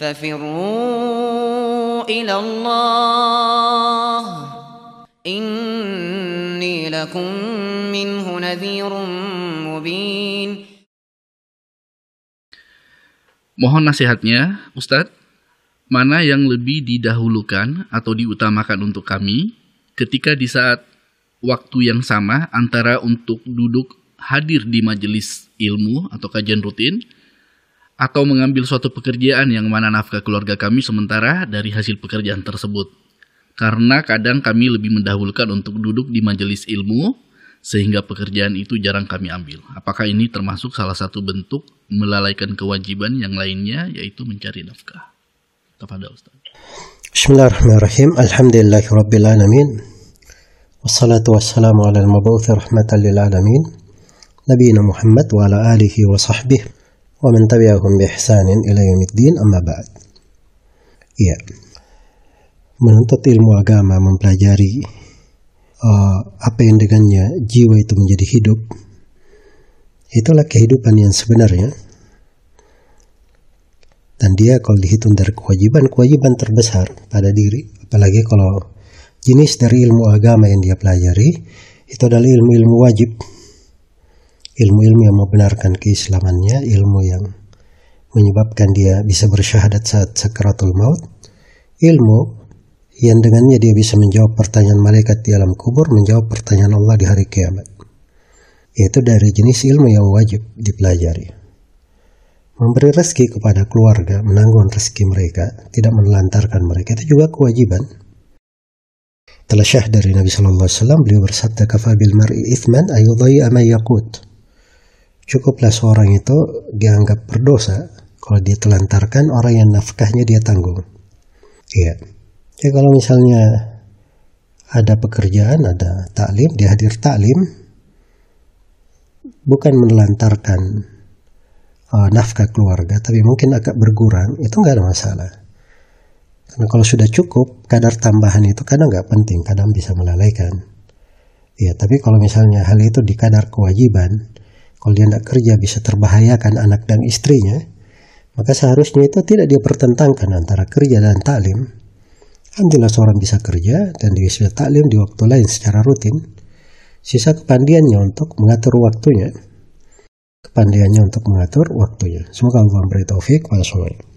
ففروا إلى الله إني لكم منه نذير مبين Mohon nasihatnya, Ustadz, mana yang lebih didahulukan atau diutamakan untuk kami ketika di saat waktu yang sama antara untuk duduk hadir di majelis ilmu atau kajian rutin – atau mengambil suatu pekerjaan yang mana nafkah keluarga kami sementara dari hasil pekerjaan tersebut. Karena kadang kami lebih mendahulukan untuk duduk di majelis ilmu, sehingga pekerjaan itu jarang kami ambil. Apakah ini termasuk salah satu bentuk melalaikan kewajiban yang lainnya, yaitu mencari nafkah? Kepada Ustaz. Bismillahirrahmanirrahim. Alhamdulillahirrabbilalamin. Wassalatu wassalamu ala al mabawthi rahmatan lil'alamin. Nabi Muhammad wa ala alihi wa sahbihi ومن تبعهم بإحسان إلى يوم الدين أما بعد يا iya. menuntut ilmu agama mempelajari uh, apa yang dengannya jiwa itu menjadi hidup itulah kehidupan yang sebenarnya dan dia kalau dihitung dari kewajiban-kewajiban terbesar pada diri apalagi kalau jenis dari ilmu agama yang dia pelajari itu adalah ilmu-ilmu wajib ilmu-ilmu yang membenarkan keislamannya, ilmu yang menyebabkan dia bisa bersyahadat saat sakaratul maut, ilmu yang dengannya dia bisa menjawab pertanyaan malaikat di alam kubur, menjawab pertanyaan Allah di hari kiamat. Yaitu dari jenis ilmu yang wajib dipelajari. Memberi rezeki kepada keluarga, menanggung rezeki mereka, tidak menelantarkan mereka, itu juga kewajiban. Telah syah dari Nabi Sallallahu Alaihi Wasallam, beliau bersabda, Kafabil mar'i ithman ayudhai'a yaqut Cukuplah seorang itu dianggap berdosa kalau dia telantarkan orang yang nafkahnya dia tanggung. Iya. Jadi ya, kalau misalnya ada pekerjaan, ada taklim, dia hadir taklim, bukan menelantarkan uh, nafkah keluarga, tapi mungkin agak berkurang, itu nggak ada masalah. Karena kalau sudah cukup, kadar tambahan itu kadang nggak penting, kadang bisa melalaikan. Iya. tapi kalau misalnya hal itu di kadar kewajiban, kalau dia tidak kerja bisa terbahayakan anak dan istrinya, maka seharusnya itu tidak dia pertentangkan antara kerja dan taklim. Kan jelas bisa kerja dan dia bisa taklim di waktu lain secara rutin. Sisa kepandiannya untuk mengatur waktunya. Kepandiannya untuk mengatur waktunya. Semoga Allah memberi taufik pada semuanya.